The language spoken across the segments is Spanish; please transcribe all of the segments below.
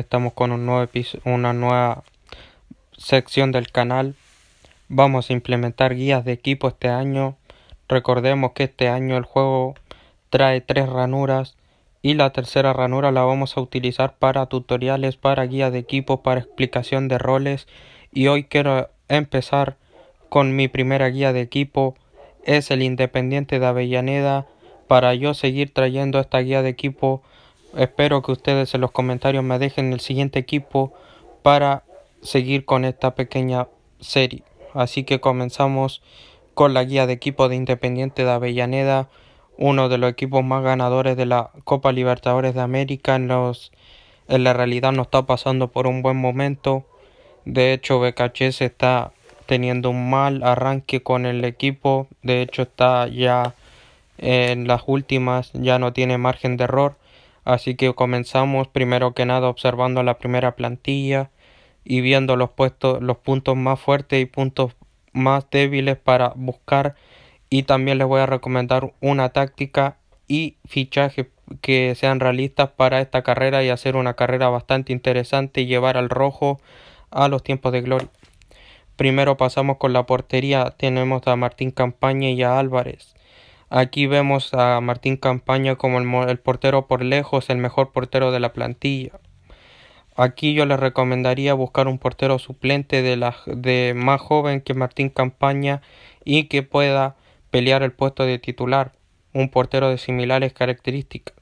estamos con una nueva sección del canal. Vamos a implementar guías de equipo este año. Recordemos que este año el juego trae tres ranuras y la tercera ranura la vamos a utilizar para tutoriales, para guía de equipo, para explicación de roles. Y hoy quiero empezar con mi primera guía de equipo. Es el Independiente de Avellaneda. Para yo seguir trayendo esta guía de equipo Espero que ustedes en los comentarios me dejen el siguiente equipo para seguir con esta pequeña serie. Así que comenzamos con la guía de equipo de Independiente de Avellaneda, uno de los equipos más ganadores de la Copa Libertadores de América. En, los, en la realidad no está pasando por un buen momento. De hecho, BKC está teniendo un mal arranque con el equipo. De hecho, está ya en las últimas, ya no tiene margen de error. Así que comenzamos primero que nada observando la primera plantilla y viendo los, puestos, los puntos más fuertes y puntos más débiles para buscar. Y también les voy a recomendar una táctica y fichajes que sean realistas para esta carrera y hacer una carrera bastante interesante y llevar al rojo a los tiempos de gloria. Primero pasamos con la portería. Tenemos a Martín Campaña y a Álvarez. Aquí vemos a Martín Campaña como el, portero por lejos, el mejor portero de la plantilla. Aquí yo les recomendaría buscar un portero suplente de, de más joven que Martín Campaña y que pueda pelear el puesto de titular, un portero de similares características.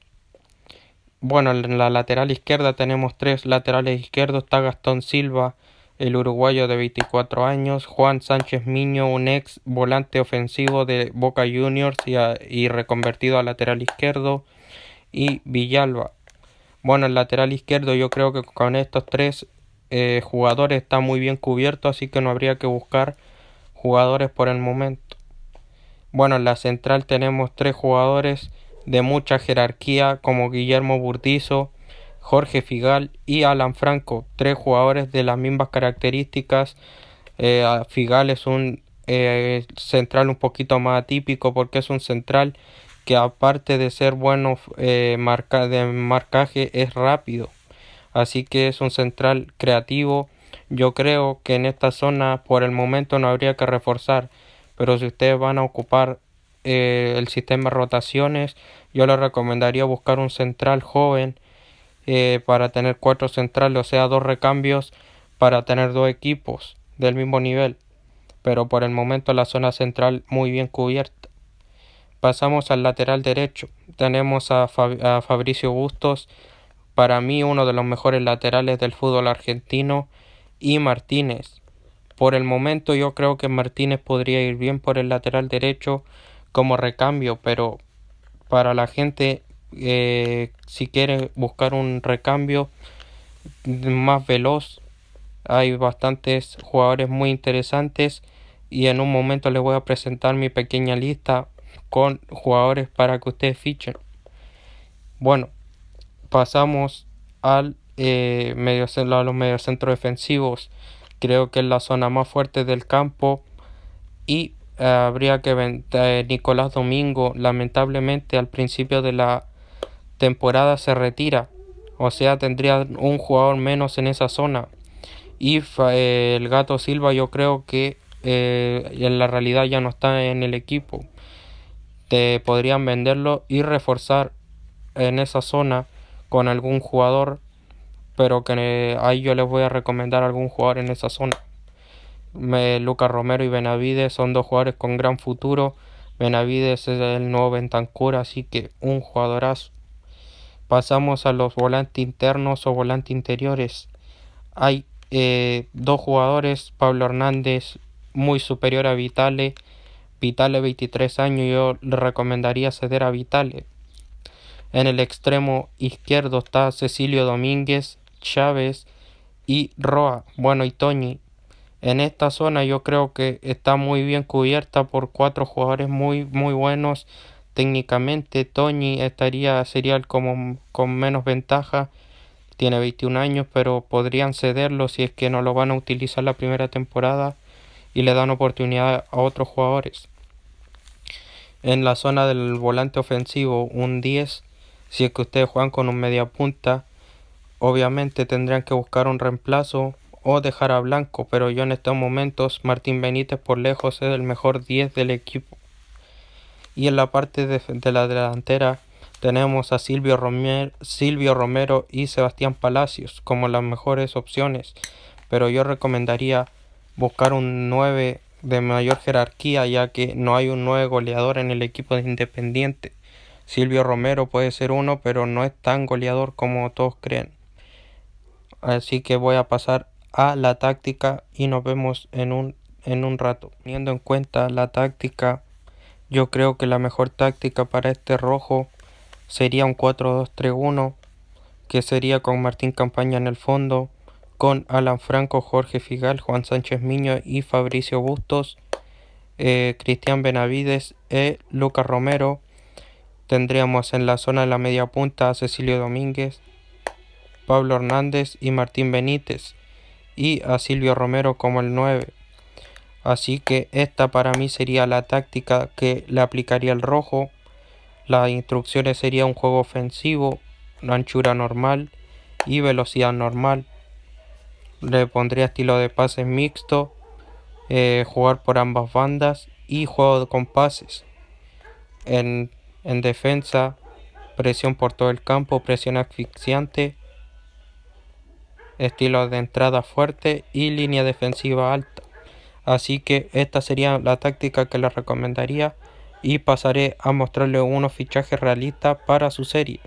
Bueno, en la lateral izquierda tenemos tres laterales izquierdos, está Gastón Silva, el uruguayo de 24 años, Juan Sánchez Miño, un ex volante ofensivo de Boca Juniors y, reconvertido a lateral izquierdo, y Villalba. Bueno, el lateral izquierdo yo creo que con estos tres eh, jugadores está muy bien cubierto, así que no habría que buscar jugadores por el momento. Bueno, en la central tenemos tres jugadores de mucha jerarquía como Guillermo Burdizo. Jorge Figal y Alan Franco, tres jugadores de las mismas características. Eh, Figal es un eh, central un poquito más atípico porque es un central que aparte de ser bueno eh, de marcaje es rápido. Así que es un central creativo. Yo creo que en esta zona por el momento no habría que reforzar. Pero si ustedes van a ocupar el sistema de rotaciones, yo les recomendaría buscar un central joven eh, para tener cuatro centrales, o sea, dos recambios para tener dos equipos del mismo nivel. Pero por el momento la zona central muy bien cubierta. Pasamos al lateral derecho. Tenemos a, a Fabricio Bustos, para mí uno de los mejores laterales del fútbol argentino, y Martínez. Por el momento yo creo que Martínez podría ir bien por el lateral derecho como recambio, pero para la gente eh, si quieren buscar un recambio más veloz hay bastantes jugadores muy interesantes y en un momento les voy a presentar mi pequeña lista con jugadores para que ustedes fichen bueno pasamos al eh, medio, a los mediocentros defensivos creo que es la zona más fuerte del campo y eh, habría que ver Nicolás Domingo lamentablemente al principio de la temporada se retira. O sea, tendría un jugador menos en esa zona. Y eh, el gato Silva yo creo que eh, en la realidad ya no está en el equipo. Te podrían venderlo y reforzar en esa zona con algún jugador. Pero que eh, ahí yo les voy a recomendar algún jugador en esa zona. Lucas Romero y Benavides son dos jugadores con gran futuro. Benavides es el nuevo ventancura, así que un jugadorazo. Pasamos a los volantes internos o volantes interiores. Hay eh, dos jugadores, Pablo Hernández muy superior a Vitale, Vitale 23 años, yo le recomendaría ceder a Vitale. En el extremo izquierdo está Cecilio Domínguez, Chávez y Roa, bueno y Toñi. En esta zona yo creo que está muy bien cubierta por cuatro jugadores muy muy buenos técnicamente Tony estaría sería como con menos ventaja tiene 21 años pero podrían cederlo si es que no lo van a utilizar la primera temporada y le dan oportunidad a otros jugadores en la zona del volante ofensivo un 10 si es que ustedes juegan con un media punta obviamente tendrían que buscar un reemplazo o dejar a Blanco pero yo en estos momentos Martín Benítez por lejos es el mejor 10 del equipo y en la parte de, la delantera tenemos a Silvio Romero, Silvio Romero y Sebastián Palacios como las mejores opciones, pero yo recomendaría buscar un 9 de mayor jerarquía ya que no hay un 9 goleador en el equipo de Independiente. Silvio Romero puede ser uno, pero no es tan goleador como todos creen. Así que voy a pasar a la táctica y nos vemos en un, en un rato. Teniendo en cuenta la táctica yo creo que la mejor táctica para este rojo sería un 4-2-3-1, que sería con Martín Campaña en el fondo, con Alan Franco, Jorge Figal, Juan Sánchez Miño y Fabricio Bustos, eh, Cristian Benavides y e Lucas Romero. Tendríamos en la zona de la media punta a Cecilio Domínguez, Pablo Hernández y Martín Benítez, y a Silvio Romero como el 9. Así que esta para mí sería la táctica que le aplicaría el rojo. Las instrucciones serían un juego ofensivo, anchura normal y velocidad normal. Le pondría estilo de pases mixto, eh, jugar por ambas bandas y juego de compases en defensa, presión por todo el campo, presión asfixiante, estilo de entrada fuerte y línea defensiva alta. Así que esta sería la táctica que les recomendaría y pasaré a mostrarle unos fichajes realistas para su serie.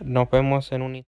Nos vemos en un